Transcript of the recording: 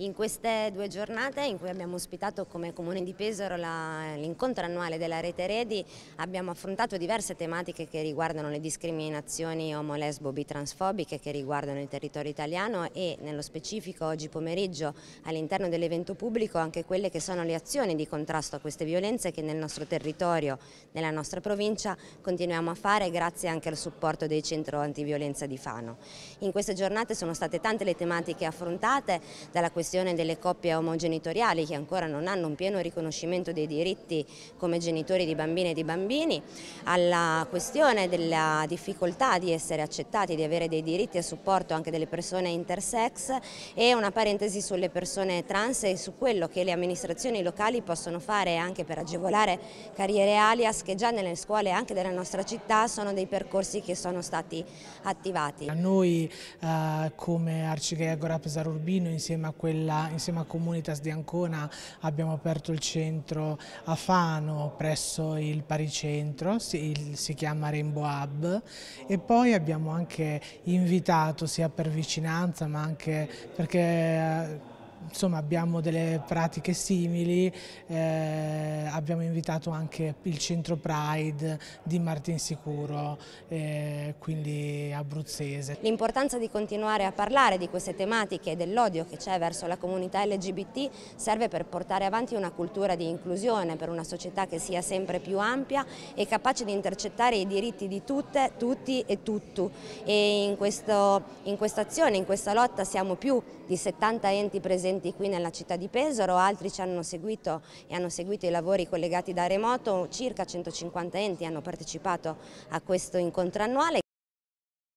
In queste due giornate in cui abbiamo ospitato come Comune di Pesaro l'incontro annuale della Rete Redi abbiamo affrontato diverse tematiche che riguardano le discriminazioni omo-lesbo-bitransfobiche che riguardano il territorio italiano e nello specifico oggi pomeriggio all'interno dell'evento pubblico anche quelle che sono le azioni di contrasto a queste violenze che nel nostro territorio, nella nostra provincia continuiamo a fare grazie anche al supporto dei centro antiviolenza di Fano. In queste giornate sono state tante le tematiche affrontate dalla questione questione delle coppie omogenitoriali che ancora non hanno un pieno riconoscimento dei diritti come genitori di bambine e di bambini, alla questione della difficoltà di essere accettati, di avere dei diritti a supporto anche delle persone intersex e una parentesi sulle persone trans e su quello che le amministrazioni locali possono fare anche per agevolare carriere alias che già nelle scuole anche della nostra città sono dei percorsi che sono stati attivati. A noi eh, come Arcigrea Gorapesar Urbino insieme a quello quella insieme a Comunitas di Ancona abbiamo aperto il centro a Fano presso il Paricentro, si, il, si chiama Rainbow Hub e poi abbiamo anche invitato sia per vicinanza ma anche perché eh, insomma, abbiamo delle pratiche simili, eh, abbiamo invitato anche il centro Pride di Martinsicuro, eh, quindi abruzzese. L'importanza di continuare a parlare di queste tematiche e dell'odio che c'è verso la comunità LGBT serve per portare avanti una cultura di inclusione, per una società che sia sempre più ampia e capace di intercettare i diritti di tutte, tutti e tutto. E in, questo, in questa azione, in questa lotta siamo più di 70 enti presenti interventi qui nella città di Pesaro, altri ci hanno seguito e hanno seguito i lavori collegati da remoto, circa 150 enti hanno partecipato a questo incontro annuale.